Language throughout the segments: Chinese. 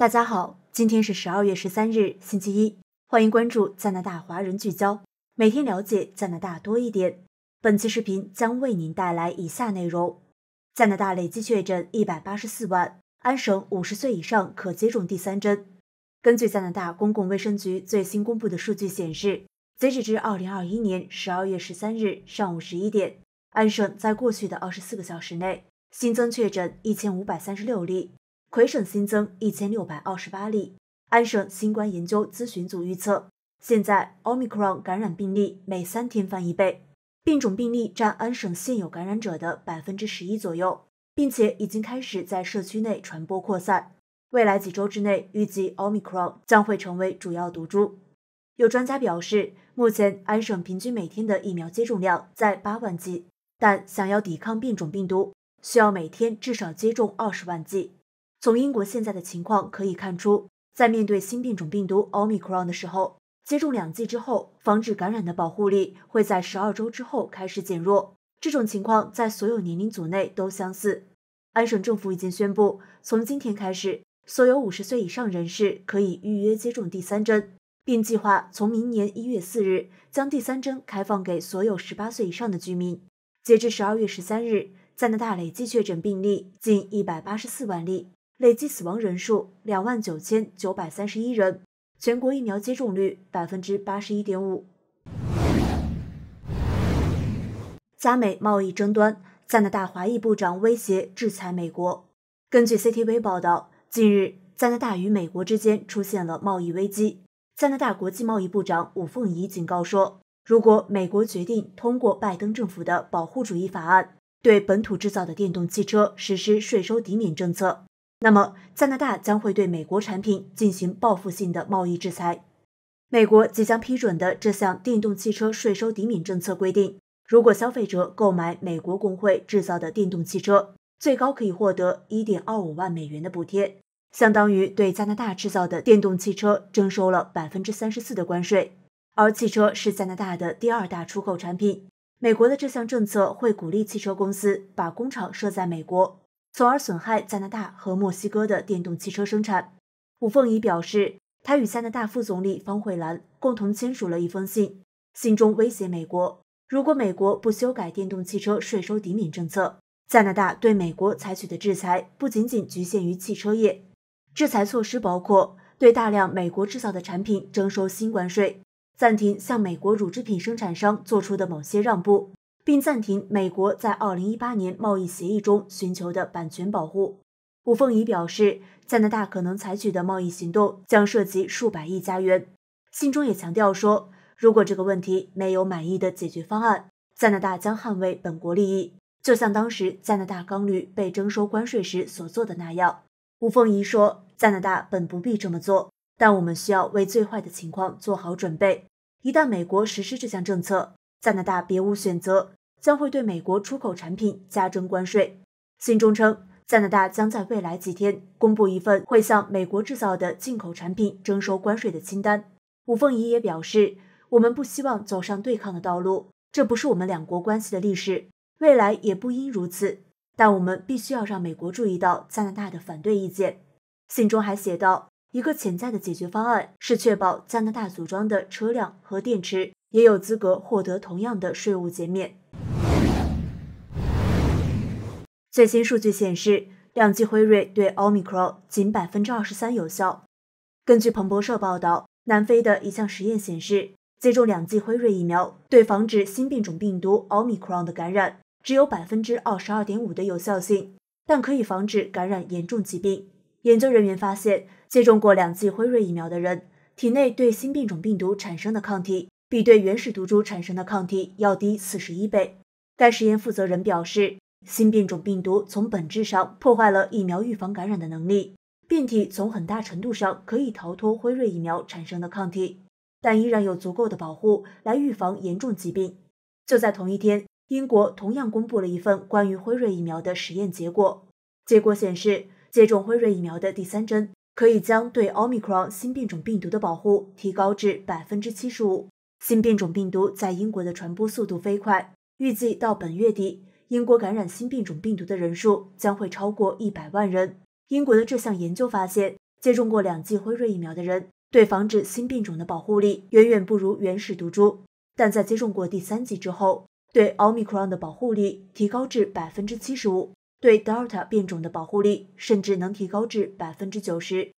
大家好，今天是十二月十三日，星期一，欢迎关注加拿大华人聚焦，每天了解加拿大多一点。本期视频将为您带来以下内容：加拿大累计确诊一百八十四万，安省五十岁以上可接种第三针。根据加拿大公共卫生局最新公布的数据显示，截止至二零二一年十二月十三日上午十一点，安省在过去的二十四个小时内新增确诊一千五百三十六例。魁省新增一千六百二十八例，安省新冠研究咨询组预测，现在奥密克戎感染病例每三天翻一倍，病种病例占安省现有感染者的百分之十一左右，并且已经开始在社区内传播扩散。未来几周之内，预计奥密克戎将会成为主要毒株。有专家表示，目前安省平均每天的疫苗接种量在八万剂，但想要抵抗变种病毒，需要每天至少接种二十万剂。从英国现在的情况可以看出，在面对新变种病毒奥密克戎的时候，接种两剂之后，防止感染的保护力会在十二周之后开始减弱。这种情况在所有年龄组内都相似。安省政府已经宣布，从今天开始，所有五十岁以上人士可以预约接种第三针，并计划从明年一月四日将第三针开放给所有十八岁以上的居民。截至十二月十三日，加拿大累计确诊病例近一百八十四万例。累计死亡人数两万九千九百三十一人，全国疫苗接种率百分之八十一点五。加美贸易争端，加拿大华裔部长威胁制裁美国。根据 CTV 报道，近日加拿大与美国之间出现了贸易危机。加拿大国际贸易部长伍凤仪警告说，如果美国决定通过拜登政府的保护主义法案，对本土制造的电动汽车实施税收抵免政策。那么，加拿大将会对美国产品进行报复性的贸易制裁。美国即将批准的这项电动汽车税收抵免政策规定，如果消费者购买美国工会制造的电动汽车，最高可以获得一点二五万美元的补贴，相当于对加拿大制造的电动汽车征收了百分之三十四的关税。而汽车是加拿大的第二大出口产品，美国的这项政策会鼓励汽车公司把工厂设在美国。从而损害加拿大和墨西哥的电动汽车生产。吴凤仪表示，他与加拿大副总理方慧兰共同签署了一封信，信中威胁美国：如果美国不修改电动汽车税收抵免政策，加拿大对美国采取的制裁不仅仅局限于汽车业。制裁措施包括对大量美国制造的产品征收新关税，暂停向美国乳制品生产商做出的某些让步。并暂停美国在二零一八年贸易协议中寻求的版权保护。吴凤仪表示，加拿大可能采取的贸易行动将涉及数百亿加元。信中也强调说，如果这个问题没有满意的解决方案，加拿大将捍卫本国利益，就像当时加拿大钢铝被征收关税时所做的那样。吴凤仪说，加拿大本不必这么做，但我们需要为最坏的情况做好准备。一旦美国实施这项政策，加拿大别无选择。将会对美国出口产品加征关税。信中称，加拿大将在未来几天公布一份会向美国制造的进口产品征收关税的清单。伍凤仪也表示，我们不希望走上对抗的道路，这不是我们两国关系的历史，未来也不应如此。但我们必须要让美国注意到加拿大的反对意见。信中还写道，一个潜在的解决方案是确保加拿大组装的车辆和电池也有资格获得同样的税务减免。最新数据显示，两剂辉瑞对奥密克戎仅百分之二十三有效。根据彭博社报道，南非的一项实验显示，接种两剂辉瑞疫苗对防止新变种病毒奥密克戎的感染只有百分之二十二点五的有效性，但可以防止感染严重疾病。研究人员发现，接种过两剂辉瑞疫苗的人体内对新变种病毒产生的抗体，比对原始毒株产生的抗体要低四十一倍。该实验负责人表示。新变种病毒从本质上破坏了疫苗预防感染的能力。变体从很大程度上可以逃脱辉瑞疫苗产生的抗体，但依然有足够的保护来预防严重疾病。就在同一天，英国同样公布了一份关于辉瑞疫苗的实验结果。结果显示，接种辉瑞疫苗的第三针可以将对奥密克戎新变种病毒的保护提高至百分之七十五。新变种病毒在英国的传播速度飞快，预计到本月底。英国感染新变种病毒的人数将会超过一百万人。英国的这项研究发现，接种过两剂辉瑞疫苗的人对防止新变种的保护力远远不如原始毒株，但在接种过第三剂之后，对奥密克戎的保护力提高至百分之七十五，对德尔塔变种的保护力甚至能提高至百分之九十。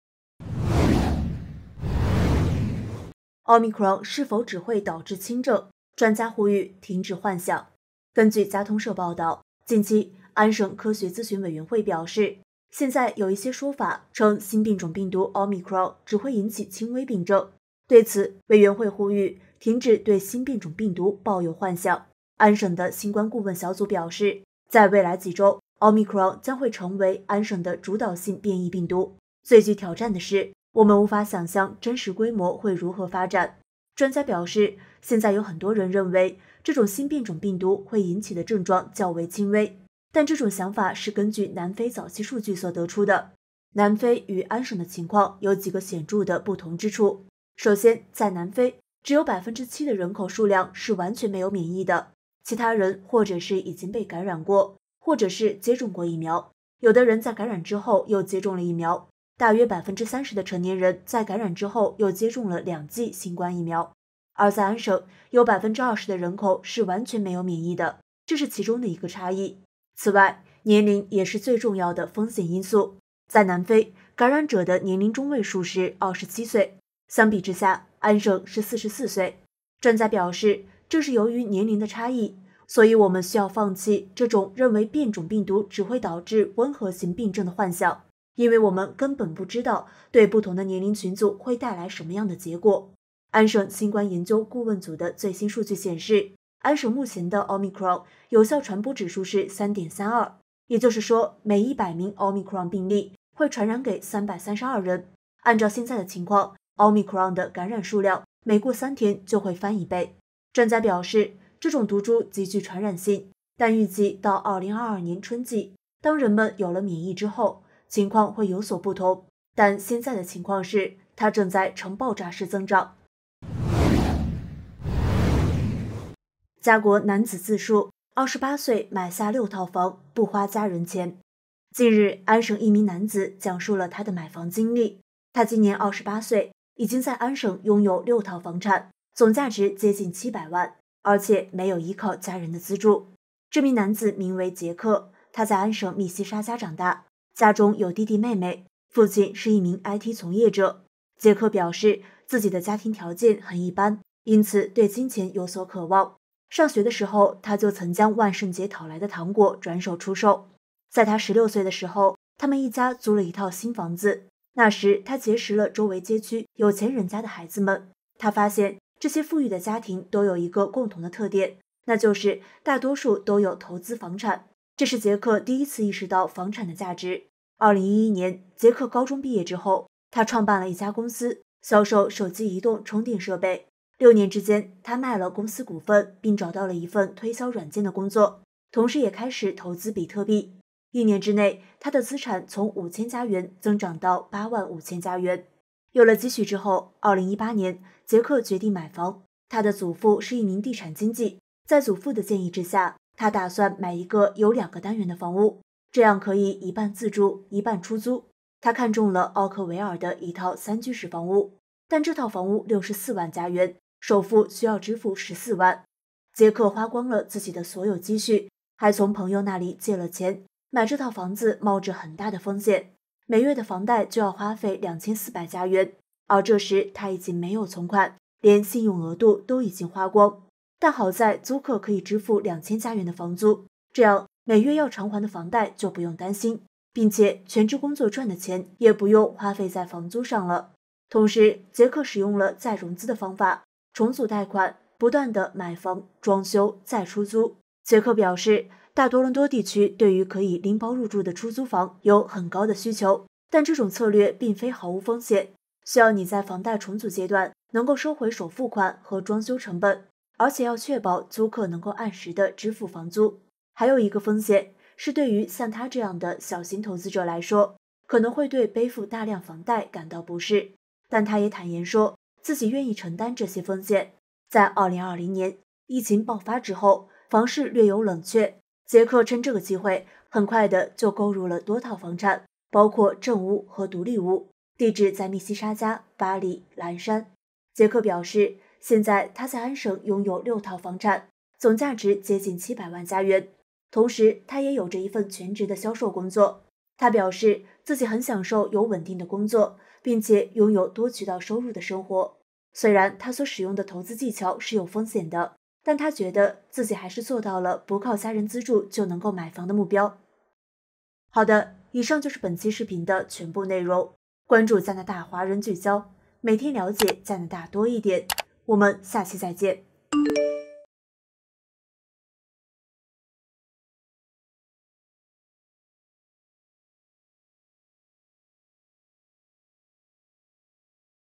奥密克戎是否只会导致轻症？专家呼吁停止幻想。根据加通社报道，近期安省科学咨询委员会表示，现在有一些说法称新变种病毒奥密克戎只会引起轻微病症。对此，委员会呼吁停止对新变种病毒抱有幻想。安省的新冠顾问小组表示，在未来几周，奥密克戎将会成为安省的主导性变异病毒。最具挑战的是，我们无法想象真实规模会如何发展。专家表示。现在有很多人认为，这种新变种病毒会引起的症状较为轻微，但这种想法是根据南非早期数据所得出的。南非与安省的情况有几个显著的不同之处。首先，在南非，只有百分之七的人口数量是完全没有免疫的，其他人或者是已经被感染过，或者是接种过疫苗。有的人在感染之后又接种了疫苗，大约百分之三十的成年人在感染之后又接种了两剂新冠疫苗。而在安省，有百分之二十的人口是完全没有免疫的，这是其中的一个差异。此外，年龄也是最重要的风险因素。在南非，感染者的年龄中位数是二十七岁，相比之下，安省是四十四岁。专家表示，这是由于年龄的差异，所以我们需要放弃这种认为变种病毒只会导致温和型病症的幻想，因为我们根本不知道对不同的年龄群组会带来什么样的结果。安省新冠研究顾问组的最新数据显示，安省目前的奥 r 克 n 有效传播指数是三点三二，也就是说，每一百名奥 r 克 n 病例会传染给三百三十二人。按照现在的情况，奥 r 克 n 的感染数量每过三天就会翻一倍。专家表示，这种毒株极具传染性，但预计到二零二二年春季，当人们有了免疫之后，情况会有所不同。但现在的情况是，它正在呈爆炸式增长。家国男子自述：二十八岁买下六套房，不花家人钱。近日，安省一名男子讲述了他的买房经历。他今年二十八岁，已经在安省拥有六套房产，总价值接近七百万，而且没有依靠家人的资助。这名男子名为杰克，他在安省密西沙加长大，家中有弟弟妹妹，父亲是一名 IT 从业者。杰克表示，自己的家庭条件很一般，因此对金钱有所渴望。上学的时候，他就曾将万圣节讨来的糖果转手出售。在他十六岁的时候，他们一家租了一套新房子。那时，他结识了周围街区有钱人家的孩子们。他发现，这些富裕的家庭都有一个共同的特点，那就是大多数都有投资房产。这是杰克第一次意识到房产的价值。二零一一年，杰克高中毕业之后，他创办了一家公司，销售手机移动充电设备。六年之间，他卖了公司股份，并找到了一份推销软件的工作，同时也开始投资比特币。一年之内，他的资产从五千加元增长到八万五千加元。有了积蓄之后，二零一八年，杰克决定买房。他的祖父是一名地产经纪，在祖父的建议之下，他打算买一个有两个单元的房屋，这样可以一半自住，一半出租。他看中了奥克维尔的一套三居室房屋，但这套房屋六十四万加元。首付需要支付十四万，杰克花光了自己的所有积蓄，还从朋友那里借了钱买这套房子，冒着很大的风险。每月的房贷就要花费两千四百加元，而这时他已经没有存款，连信用额度都已经花光。但好在租客可以支付两千加元的房租，这样每月要偿还的房贷就不用担心，并且全职工作赚的钱也不用花费在房租上了。同时，杰克使用了再融资的方法。重组贷款，不断的买房、装修、再出租。杰克表示，大多伦多地区对于可以拎包入住的出租房有很高的需求，但这种策略并非毫无风险，需要你在房贷重组阶段能够收回首付款和装修成本，而且要确保租客能够按时的支付房租。还有一个风险是，对于像他这样的小型投资者来说，可能会对背负大量房贷感到不适。但他也坦言说。自己愿意承担这些风险。在2020年疫情爆发之后，房市略有冷却，杰克趁这个机会，很快的就购入了多套房产，包括正屋和独立屋，地址在密西沙加、巴黎、蓝山。杰克表示，现在他在安省拥有六套房产，总价值接近七百万加元。同时，他也有着一份全职的销售工作。他表示自己很享受有稳定的工作。并且拥有多渠道收入的生活。虽然他所使用的投资技巧是有风险的，但他觉得自己还是做到了不靠家人资助就能够买房的目标。好的，以上就是本期视频的全部内容。关注加拿大华人聚焦，每天了解加拿大多一点。我们下期再见。